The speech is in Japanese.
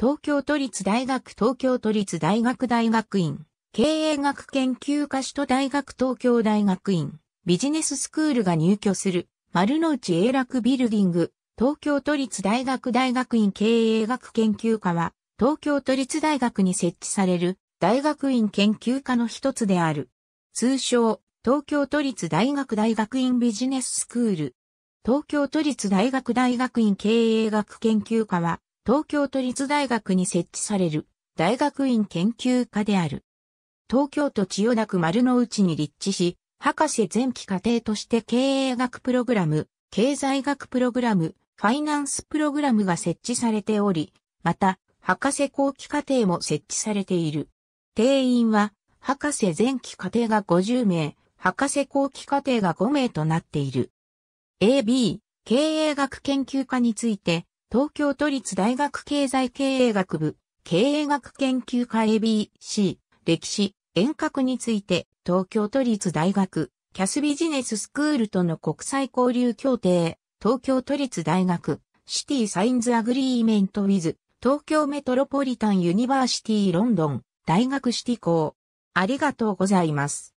東京都立大学東京都立大学大学院、経営学研究科首都大学東京大学院、ビジネススクールが入居する、丸の内英楽ビルディング、東京都立大学大学院経営学研究科は、東京都立大学に設置される大学院研究科の一つである。通称、東京都立大学大学院ビジネススクール。東京都立大学大学院経営学研究科は、東京都立大学に設置される大学院研究科である。東京都千代田区丸の内に立地し、博士前期課程として経営学プログラム、経済学プログラム、ファイナンスプログラムが設置されており、また、博士後期課程も設置されている。定員は、博士前期課程が50名、博士後期課程が5名となっている。AB、経営学研究科について、東京都立大学経済経営学部、経営学研究会 ABC、歴史、遠隔について、東京都立大学、キャスビジネススクールとの国際交流協定、東京都立大学、シティサインズアグリーメントウィズ、東京メトロポリタンユニバーシティロンドン、大学シティ校。ありがとうございます。